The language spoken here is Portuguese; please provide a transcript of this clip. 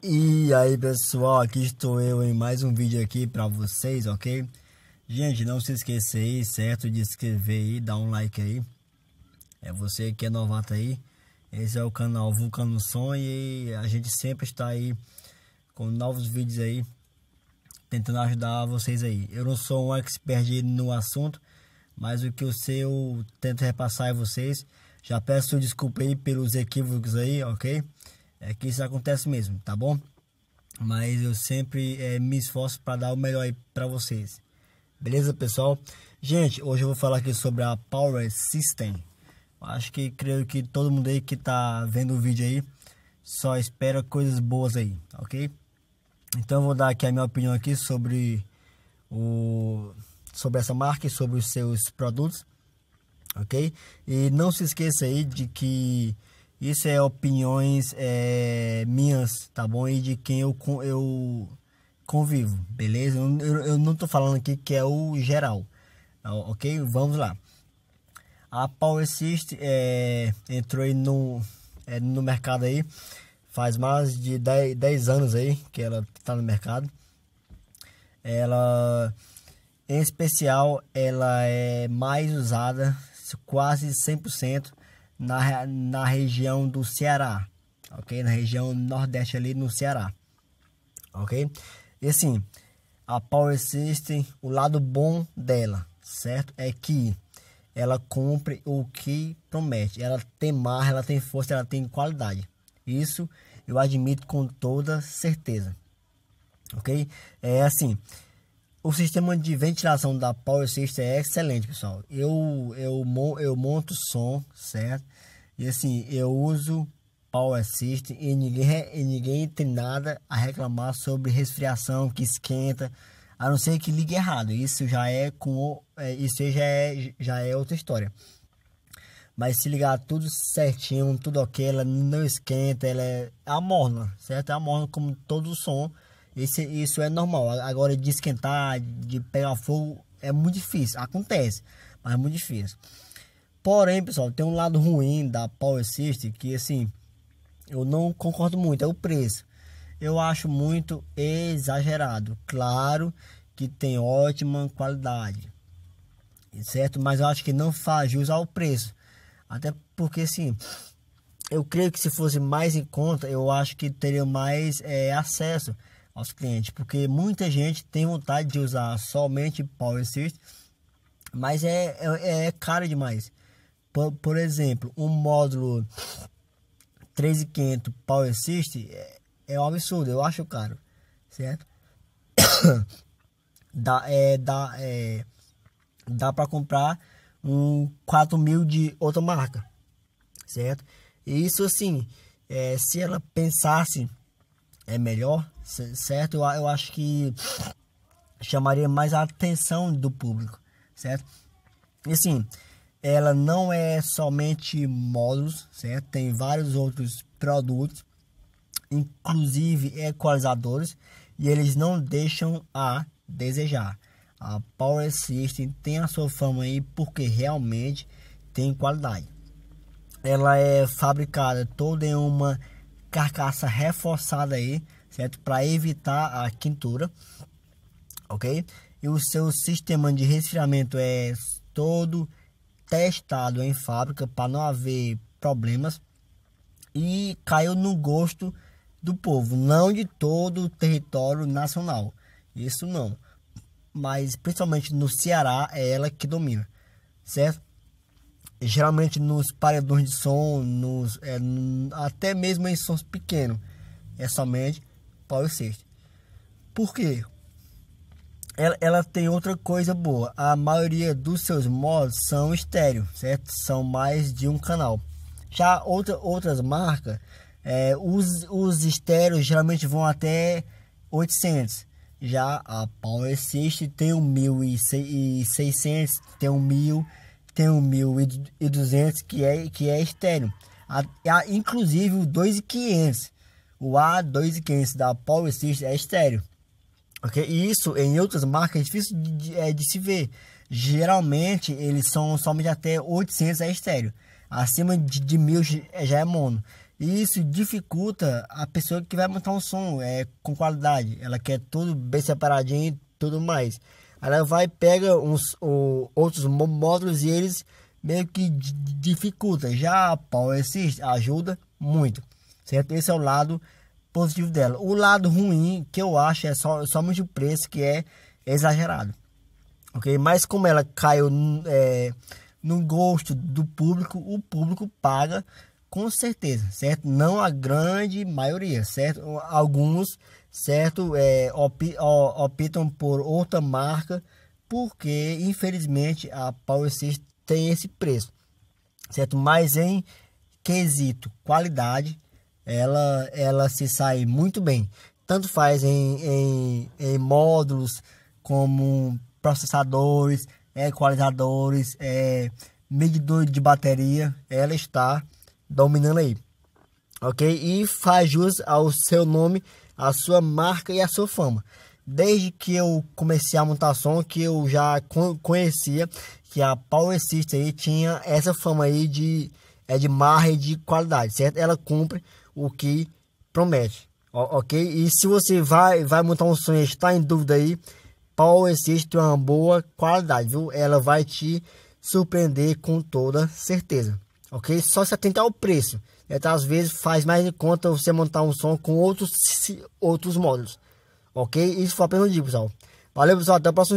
E aí pessoal, aqui estou eu em mais um vídeo aqui para vocês, ok? Gente, não se esqueça aí, certo? De inscrever aí, dar um like aí É você que é novato aí Esse é o canal Vulcano Som e a gente sempre está aí com novos vídeos aí Tentando ajudar vocês aí Eu não sou um expert no assunto Mas o que eu sei eu tento repassar a vocês Já peço desculpa aí pelos equívocos aí, ok? Ok? é que isso acontece mesmo, tá bom? Mas eu sempre é, me esforço para dar o melhor aí para vocês. Beleza, pessoal? Gente, hoje eu vou falar aqui sobre a Power System. Acho que creio que todo mundo aí que tá vendo o vídeo aí só espera coisas boas aí, ok? Então eu vou dar aqui a minha opinião aqui sobre o sobre essa marca e sobre os seus produtos, ok? E não se esqueça aí de que isso é opiniões é, minhas, tá bom? E de quem eu, eu convivo, beleza? Eu, eu não tô falando aqui que é o geral, tá, ok? Vamos lá. A Power Assist é, entrou aí no, é, no mercado aí faz mais de 10, 10 anos aí que ela tá no mercado. Ela, em especial, ela é mais usada, quase 100% na, na região do Ceará, ok? Na região nordeste ali no Ceará, ok? E assim, a Power System, o lado bom dela, certo? É que ela cumpre o que promete. Ela tem marra, ela tem força, ela tem qualidade. Isso eu admito com toda certeza, ok? É assim, o sistema de ventilação da Power System é excelente, pessoal. Eu, eu, eu monto som, certo? E assim, eu uso Power System e ninguém, e ninguém tem nada a reclamar sobre resfriação que esquenta, a não ser que ligue errado. Isso já é com é, isso já é, já é outra história. Mas se ligar tudo certinho, tudo ok, ela não esquenta, ela é amorna, certo? É amorna como todo o som esse, isso é normal. Agora de esquentar, de pegar fogo, é muito difícil. Acontece, mas é muito difícil. Porém, pessoal, tem um lado ruim da Power System que assim eu não concordo muito, é o preço. Eu acho muito exagerado. Claro que tem ótima qualidade, certo? Mas eu acho que não faz jus ao preço. Até porque, assim, eu creio que se fosse mais em conta, eu acho que teria mais é, acesso aos clientes, porque muita gente tem vontade de usar somente Power Assist, mas é, é, é, é caro demais. Por, por, exemplo, um módulo 13500 Power Assist é, é um absurdo, eu acho caro, certo? dá é, dá, é, dá para comprar um 4000 de outra marca, certo? E isso assim, é, se ela pensasse é melhor, certo? Eu, eu acho que chamaria mais a atenção do público, certo? E assim, ela não é somente módulos, certo? Tem vários outros produtos, inclusive equalizadores, e eles não deixam a desejar. A Power System tem a sua fama aí porque realmente tem qualidade. Ela é fabricada toda em uma carcaça reforçada aí, certo? Para evitar a quintura, ok? E o seu sistema de resfriamento é todo testado em fábrica para não haver problemas e caiu no gosto do povo, não de todo o território nacional, isso não, mas principalmente no Ceará é ela que domina, certo? Geralmente nos paredões de som, nos, é, até mesmo em sons pequenos, é somente Paulo VI. Por quê? Ela, ela tem outra coisa boa. A maioria dos seus modos são estéreo, certo? São mais de um canal. Já outra, outras marcas, é, os, os estéreos geralmente vão até 800. Já a Power System tem um 1600, tem um 1000, tem um 1200 que é, que é estéreo. A, a, inclusive o 2500 o a 2500 da Power System é estéreo. ok? E isso em outras marcas é difícil de, de, é, de se ver. Geralmente eles são somente até 800 é estéreo. Acima de, de 1000 já é mono. E isso dificulta a pessoa que vai montar um som é, com qualidade. Ela quer tudo bem separadinho e tudo mais. Ela vai pega uns o, outros módulos e eles meio que dificulta. Já a Power Assist ajuda muito certo? Esse é o lado positivo dela. O lado ruim que eu acho é só, somente o preço que é exagerado, ok? Mas como ela caiu é, no gosto do público, o público paga com certeza, certo? Não a grande maioria, certo? Alguns, certo, é, optam por outra marca porque infelizmente a Power Sys tem esse preço, certo? Mas em quesito qualidade ela, ela se sai muito bem. Tanto faz em, em, em módulos como processadores, equalizadores, é, medidor de bateria, ela está dominando aí. Ok? E faz jus ao seu nome, à sua marca e à sua fama. Desde que eu comecei a montar som, que eu já conhecia que a Power System aí tinha essa fama aí de, é de marra e de qualidade, certo? Ela cumpre o que promete, ok? E se você vai, vai montar um sonho está em dúvida aí, Power Assist é uma boa qualidade, viu? Ela vai te surpreender com toda certeza, ok? Só se atentar ao preço, É, tá, às vezes faz mais em conta você montar um som com outros, outros módulos, ok? Isso foi apenas um dia, pessoal. Valeu, pessoal, até o próximo vídeo.